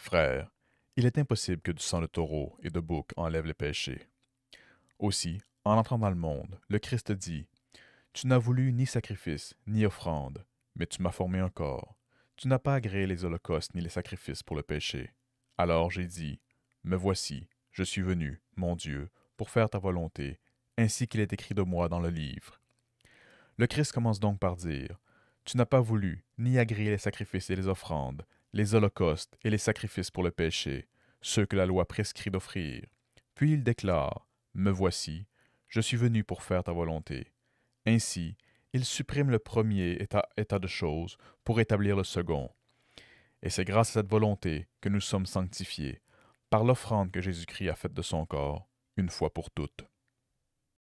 « Frère, il est impossible que du sang de taureau et de bouc enlève les péchés. Aussi, en entrant dans le monde, le Christ dit Tu n'as voulu ni sacrifice, ni offrande, mais tu m'as formé un corps. Tu n'as pas agréé les holocaustes ni les sacrifices pour le péché. Alors j'ai dit Me voici, je suis venu, mon Dieu, pour faire ta volonté, ainsi qu'il est écrit de moi dans le livre. Le Christ commence donc par dire Tu n'as pas voulu ni agréer les sacrifices et les offrandes, les holocaustes et les sacrifices pour le péché, ceux que la loi prescrit d'offrir. Puis il déclare Me voici, je suis venu pour faire ta volonté. Ainsi, il supprime le premier état, état de choses pour établir le second. Et c'est grâce à cette volonté que nous sommes sanctifiés, par l'offrande que Jésus-Christ a faite de son corps, une fois pour toutes.